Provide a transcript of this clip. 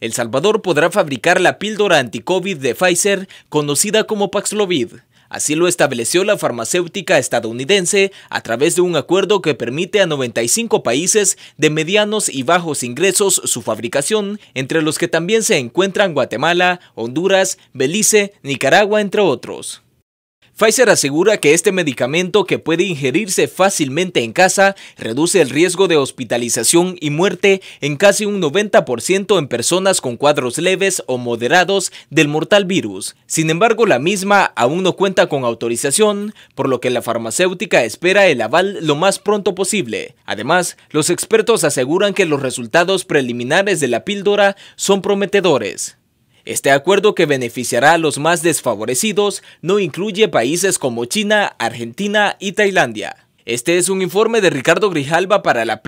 El Salvador podrá fabricar la píldora anticovid de Pfizer, conocida como Paxlovid. Así lo estableció la farmacéutica estadounidense a través de un acuerdo que permite a 95 países de medianos y bajos ingresos su fabricación, entre los que también se encuentran Guatemala, Honduras, Belice, Nicaragua, entre otros. Pfizer asegura que este medicamento, que puede ingerirse fácilmente en casa, reduce el riesgo de hospitalización y muerte en casi un 90% en personas con cuadros leves o moderados del mortal virus. Sin embargo, la misma aún no cuenta con autorización, por lo que la farmacéutica espera el aval lo más pronto posible. Además, los expertos aseguran que los resultados preliminares de la píldora son prometedores. Este acuerdo que beneficiará a los más desfavorecidos no incluye países como China, Argentina y Tailandia. Este es un informe de Ricardo Grijalba para la